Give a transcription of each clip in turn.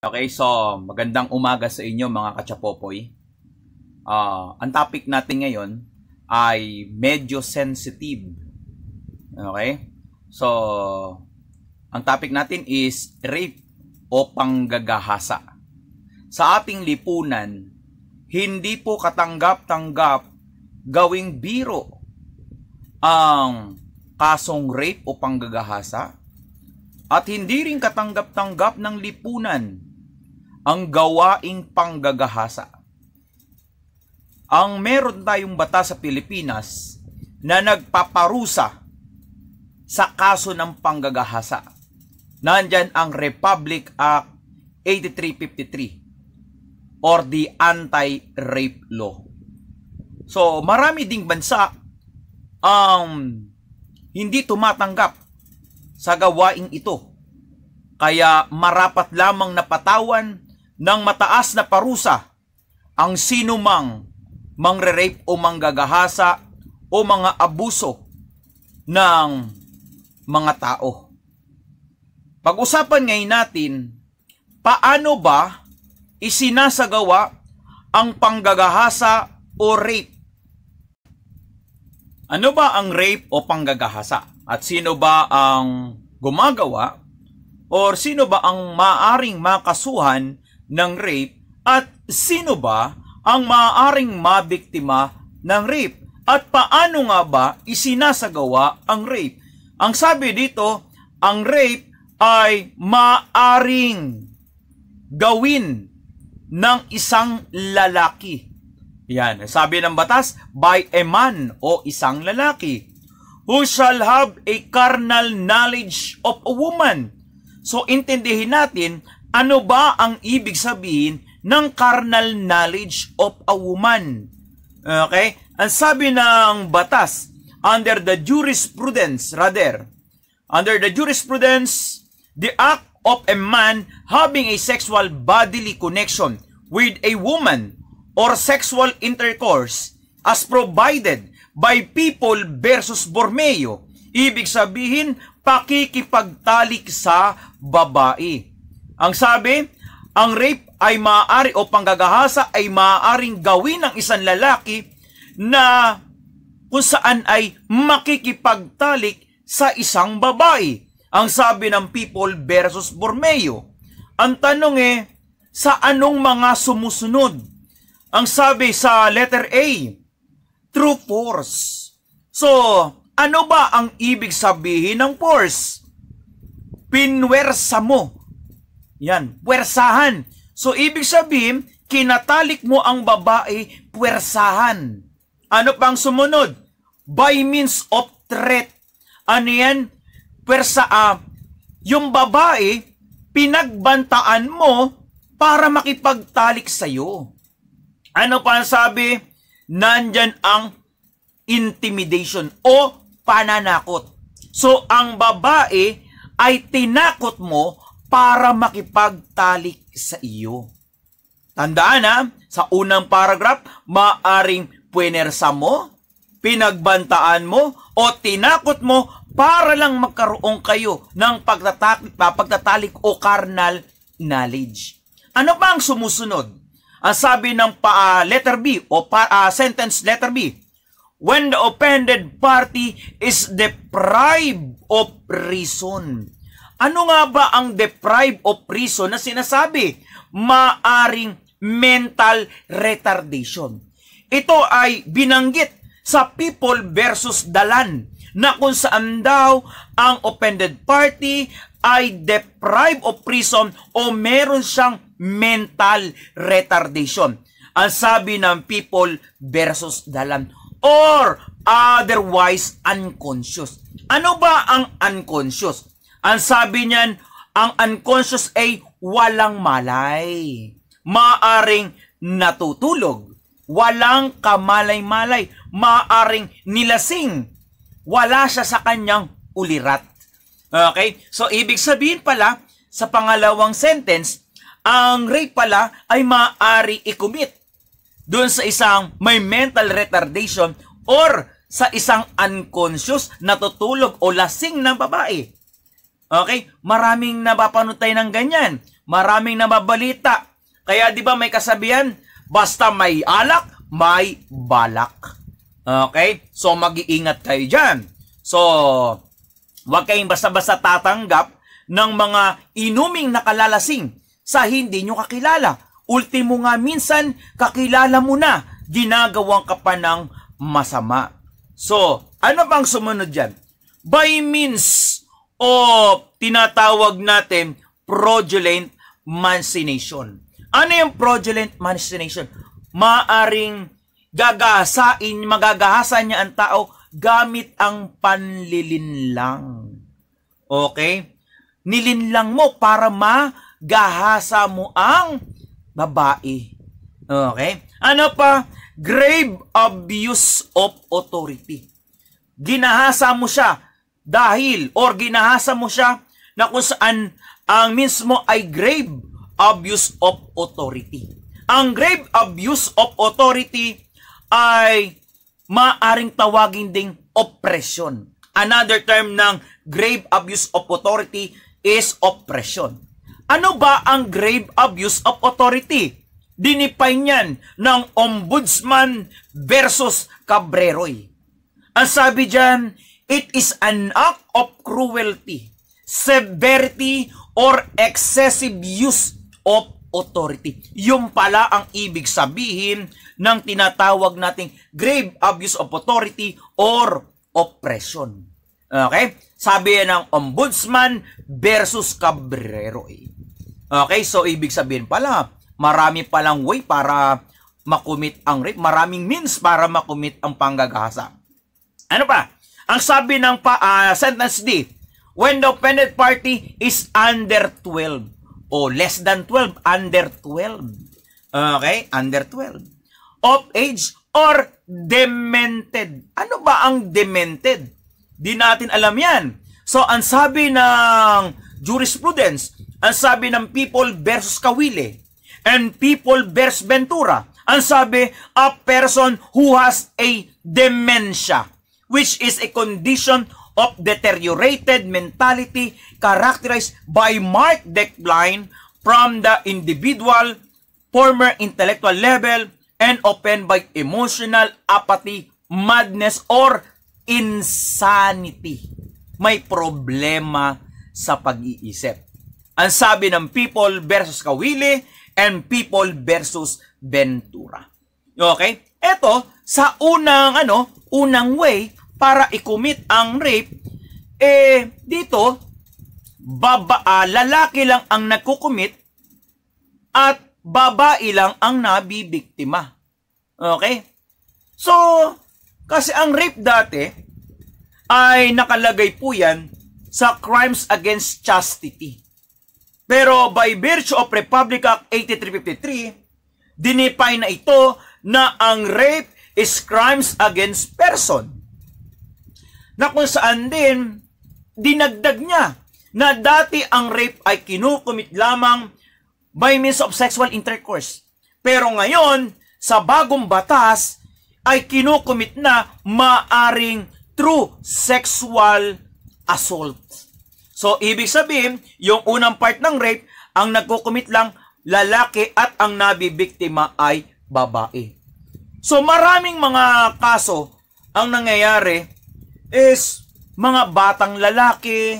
Okay, so magandang umaga sa inyo mga kachapopoy. Uh, ang topic natin ngayon ay medyo sensitive. Okay? So, ang topic natin is rape o panggagahasa. Sa ating lipunan, hindi po katanggap-tanggap gawing biro ang kasong rape o panggagahasa at hindi rin katanggap-tanggap ng lipunan ang gawaing panggagahasa. Ang meron tayong bata sa Pilipinas na nagpaparusa sa kaso ng panggagahasa. Nandyan ang Republic Act 8353 or the Anti-Rape Law. So, marami ding bansa ang um, hindi tumatanggap sa gawaing ito. Kaya marapat lamang napatawan ng mataas na parusa ang sinumang mangre-rape o manggagahasa o mga abuso ng mga tao. Pag-usapan ngayon natin, paano ba isinasagawa ang panggagahasa o rape? Ano ba ang rape o panggagahasa? At sino ba ang gumagawa? O sino ba ang maaring makasuhan ng rape at sino ba ang maaaring mabiktima ng rape at paano nga ba isinasagawa ang rape. Ang sabi dito, ang rape ay maaring gawin ng isang lalaki. Yan, sabi ng batas, by a man o isang lalaki who shall have a carnal knowledge of a woman. So, intindihin natin ano ba ang ibig sabihin ng carnal knowledge of a woman? Okay? Ang sabi ng batas, under the jurisprudence, rather, under the jurisprudence, the act of a man having a sexual bodily connection with a woman or sexual intercourse as provided by people versus Bormeo. Ibig sabihin, pakikipagtalik sa babae. Ang sabi, ang rape ay maaari o panggagahasa ay maaaring gawin ng isang lalaki na kung saan ay makikipagtalik sa isang babae. Ang sabi ng People versus Borneo. Ang tanong eh, sa anong mga sumusunod? Ang sabi sa letter A, true force. So, ano ba ang ibig sabihin ng force? Pinwersa mo yan, puwersahan. So, ibig sabihin, kinatalik mo ang babae, puwersahan. Ano pang sumunod? By means of threat. Ano yan? Pwersa, uh, ah, yung babae, pinagbantaan mo para makipagtalik sa'yo. Ano pa ang sabi? Nandyan ang intimidation o pananakot. So, ang babae ay tinakot mo para makipagtalik sa iyo. Tandaan ha, sa unang paragraph, maaring puwenersa mo, pinagbantaan mo, o tinakot mo para lang magkaroon kayo ng pagtatalik, pagtatalik o carnal knowledge. Ano pa ang sumusunod? Ang sabi ng pa, uh, letter B o pa, uh, sentence letter B, When the offended party is deprived of reason ano nga ba ang deprive of reason na sinasabi? Maaring mental retardation. Ito ay binanggit sa people versus dalan na kung saan daw ang offended party ay deprive of reason o meron siyang mental retardation. Ang sabi ng people versus dalan or otherwise unconscious. Ano ba ang unconscious? Ang sabi niyan, ang unconscious ay walang malay. Maaring natutulog. Walang kamalay-malay. Maaring nilasing. Wala siya sa kanyang ulirat. Okay? So, ibig sabihin pala, sa pangalawang sentence, ang rape pala ay maaari i-commit doon sa isang may mental retardation or sa isang unconscious natutulog o lasing ng babae. Okay? Maraming napapanood tayo ng ganyan. Maraming nababalita. Kaya 'di ba may kasabihan, basta may alak, may balak. Okay? So mag-iingat kayo diyan. So, huwag kayong basta-basta tatanggap ng mga inuming nakalalasing sa hindi nyo kakilala. Ultimo nga minsan, kakilala mo na, ginagawang ka pa ng masama. So, ano bang sumunod dyan? By means o tinatawag natin fraudulent mansination. Ano yung fraudulent mansination? Maaring gagahasain, magagahasa niya ang tao gamit ang panlilinlang. Okay? Nilinlang mo para magahasa mo ang babae. Okay? Ano pa? Grave abuse of authority. Ginahasa mo siya dahil or ginahasa mo siya na kung saan ang mismo ay grave abuse of authority. Ang grave abuse of authority ay maaring tawagin ding oppression. Another term ng grave abuse of authority is oppression. Ano ba ang grave abuse of authority? Dinipay niyan ng ombudsman versus Cabreroy. Ang sabi diyan, It is an act of cruelty, severity, or excessive use of authority. Yung pala ang ibig sabihin ng tinatawag nating grave abuse of authority or oppression. Okay? Sabi ng ombudsman versus Cabrero. Eh. Okay, so ibig sabihin pala, marami palang way para makumit ang rape, maraming means para makumit ang panggagahasa. Ano pa? Ang sabi ng pa, uh, sentence D, when the offended party is under 12 o less than 12, under 12. Okay? Under 12. Of age or demented. Ano ba ang demented? Di natin alam yan. So, ang sabi ng jurisprudence, ang sabi ng people versus Kawile, and people versus Ventura, ang sabi, a person who has a dementia which is a condition of deteriorated mentality characterized by marked decline from the individual former intellectual level and opened by emotional apathy, madness, or insanity. May problema sa pag-iisip. Ang sabi ng people versus Kawili and people versus Ventura. Okay? Ito, sa unang ano, unang way, para i-commit ang rape, eh dito, baba, ah, lalaki lang ang nagkukumit at babae lang ang nabibiktima. Okay? So, kasi ang rape dati ay nakalagay po yan sa Crimes Against Chastity. Pero by virtue of Republic Act 8353, dinipay na ito na ang rape is crimes against person na kung saan din dinagdag niya na dati ang rape ay kinukumit lamang by means of sexual intercourse. Pero ngayon, sa bagong batas, ay kinukumit na maaring true sexual assault. So, ibig sabihin, yung unang part ng rape, ang nagkukumit lang lalaki at ang nabibiktima ay babae. So, maraming mga kaso ang nangyayari is mga batang lalaki.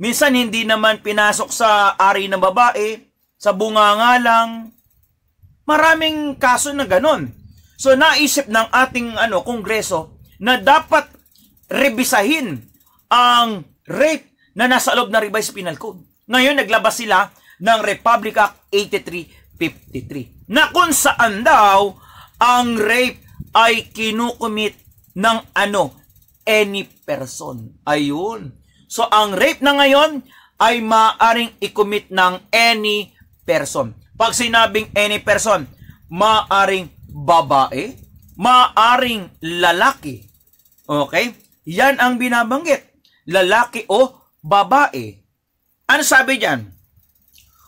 Minsan hindi naman pinasok sa ari ng babae, sa bunga nga lang. Maraming kaso na ganon. So naisip ng ating ano kongreso na dapat rebisahin ang rape na nasa loob na revised penal code. Ngayon naglabas sila ng Republic Act 8353 na kung saan daw ang rape ay kinukumit ng ano? Any person. Ayun. So, ang rape na ngayon ay maaring i-commit ng any person. Pag sinabing any person, maaring babae, maaring lalaki. Okay? Yan ang binabanggit. Lalaki o babae. Ano sabi diyan?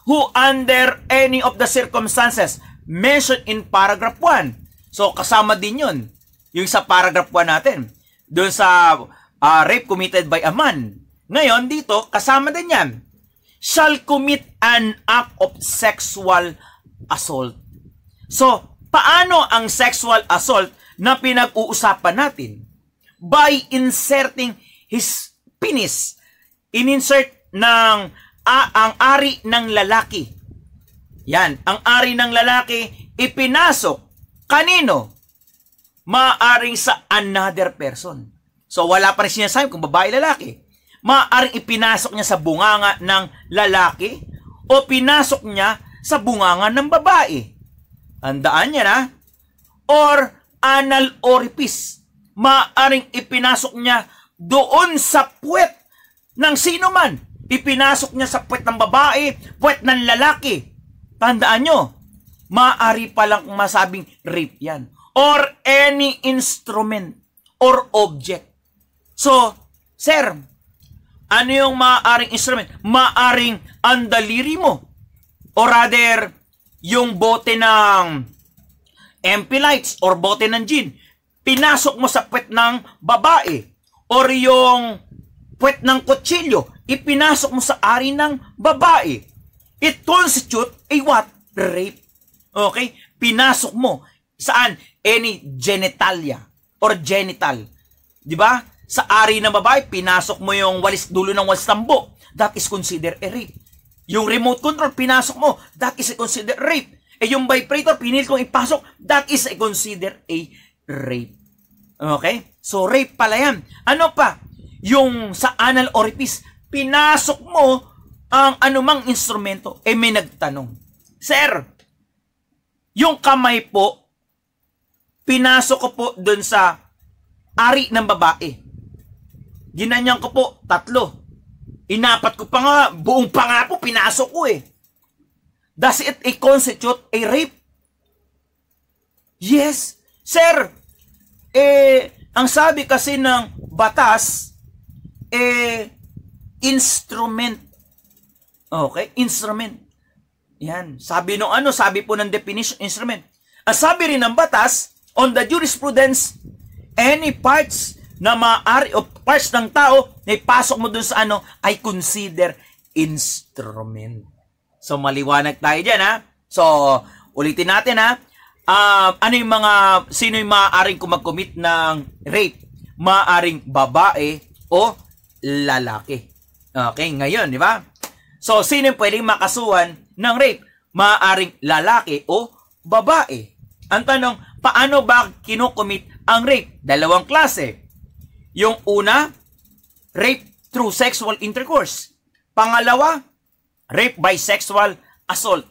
Who under any of the circumstances mentioned in paragraph 1. So kasama din yun. Yung sa paragraph 1 natin. Doon sa uh, rape committed by a man. Ngayon, dito, kasama din yan. Shall commit an act of sexual assault. So, paano ang sexual assault na pinag-uusapan natin? By inserting his penis. Ininsert ng ah, ang ari ng lalaki. Yan, ang ari ng lalaki ipinasok kanino? maaring sa another person. So wala pa rin sinasabi kung babae lalaki. Maaring ipinasok niya sa bunganga ng lalaki o pinasok niya sa bunganga ng babae. Andaan niya na. Or anal orifice. Maaring ipinasok niya doon sa puwet ng sino man. Ipinasok niya sa puwet ng babae, puwet ng lalaki. Tandaan nyo, maaari palang masabing rape yan or any instrument or object. So, sir, ano yung maaring instrument? Maaring andaliri mo. Or rather, yung bote ng MP lights or bote ng gin, pinasok mo sa puwet ng babae. Or yung puwet ng kutsilyo, ipinasok mo sa ari ng babae. It constitute a what? Rape. Okay? Pinasok mo. Saan? any genitalia or genital. 'Di ba? Sa ari ng babae, pinasok mo yung walis dulo ng walis tambo. That is considered a rape. Yung remote control, pinasok mo. That is considered rape. E yung vibrator, pinil kong ipasok. That is considered a rape. Okay? So, rape pala yan. Ano pa? Yung sa anal orifice, pinasok mo ang anumang instrumento. Eh may nagtanong, Sir, yung kamay po pinasok ko po doon sa ari ng babae. Ginanyan ko po, tatlo. Inapat ko pa nga, buong pa nga po, pinasok ko eh. Does it a constitute a rape? Yes. Sir, eh, ang sabi kasi ng batas, eh, instrument. Okay, instrument. Yan. Sabi no ano, sabi po ng definition, instrument. Ang sabi rin ng batas, on the jurisprudence, any parts na maaari o parts ng tao na ipasok mo dun sa ano, ay consider instrument. So, maliwanag tayo dyan, ha? So, ulitin natin, ha? Uh, ano yung mga, sino yung maaaring kumakomit ng rape? Maaring babae o lalaki. Okay, ngayon, di ba? So, sino yung pwedeng makasuhan ng rape? Maaring lalaki o babae. Ang tanong, Paano ba kinukumit ang rape? Dalawang klase. Yung una, rape through sexual intercourse. Pangalawa, rape by sexual assault.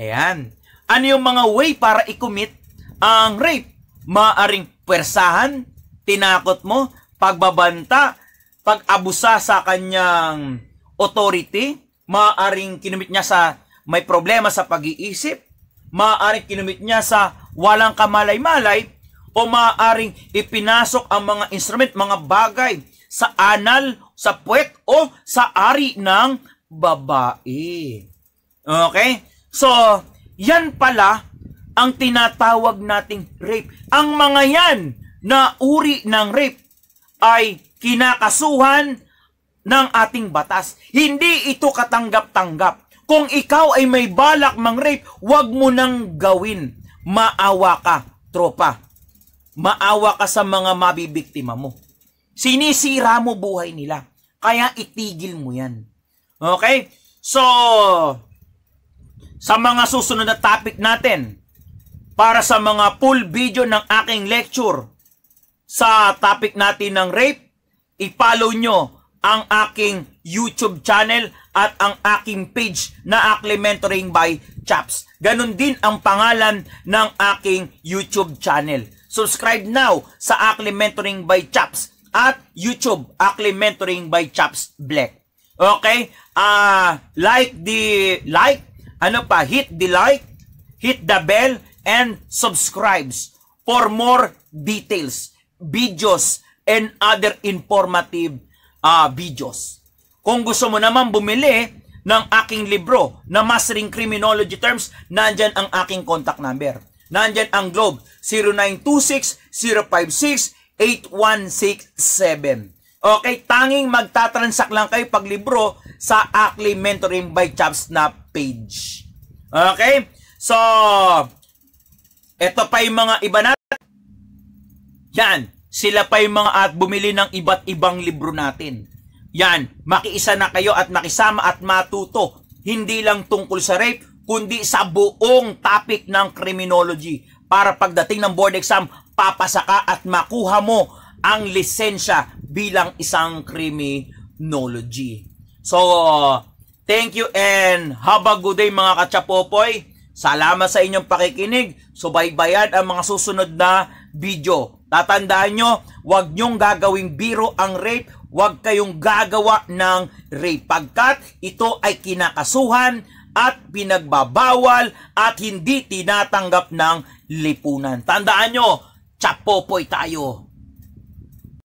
Ayan. Ano yung mga way para i-commit ang rape? Maaring pwersahan, tinakot mo, pagbabanta, pag-abusa sa kanyang authority, maaring kinumit niya sa may problema sa pag-iisip, maaring kinumit niya sa walang kamalay-malay o maaring ipinasok ang mga instrument, mga bagay sa anal, sa puwet o sa ari ng babae. Okay? So, yan pala ang tinatawag nating rape. Ang mga yan na uri ng rape ay kinakasuhan ng ating batas. Hindi ito katanggap-tanggap. Kung ikaw ay may balak mang rape, huwag mo nang gawin maawa ka, tropa. Maawa ka sa mga mabibiktima mo. Sinisira mo buhay nila. Kaya itigil mo yan. Okay? So, sa mga susunod na topic natin, para sa mga full video ng aking lecture sa topic natin ng rape, i-follow nyo ang aking YouTube channel at ang aking page na Acclimentaring by Chaps. Ganon din ang pangalan ng aking YouTube channel. Subscribe now sa Akli Mentoring by Chaps at YouTube Akli Mentoring by Chaps Black. Okay? Uh, like the like, ano pa, hit the like, hit the bell, and subscribes for more details, videos, and other informative uh, videos. Kung gusto mo naman bumili ng aking libro na Mastering Criminology Terms, nandyan ang aking contact number. Nandyan ang Globe, 0926-056-8167. Okay, tanging magtatransact lang kayo pag libro sa Akli Mentoring by Chaps na page. Okay? So, ito pa yung mga iba natin. Yan, sila pa yung mga at bumili ng iba't ibang libro natin. Yan, makiisa na kayo at makisama at matuto. Hindi lang tungkol sa rape, kundi sa buong topic ng criminology. Para pagdating ng board exam, papasa ka at makuha mo ang lisensya bilang isang criminology. So, thank you and have a good day mga kachapopoy. Salamat sa inyong pakikinig. Subaybayan so, ang mga susunod na video. Tatandaan nyo, huwag nyong gagawing biro ang rape Huwag kayong gagawa ng rape pagkat ito ay kinakasuhan at pinagbabawal at hindi tinatanggap ng lipunan. Tandaan nyo, chapopoy tayo.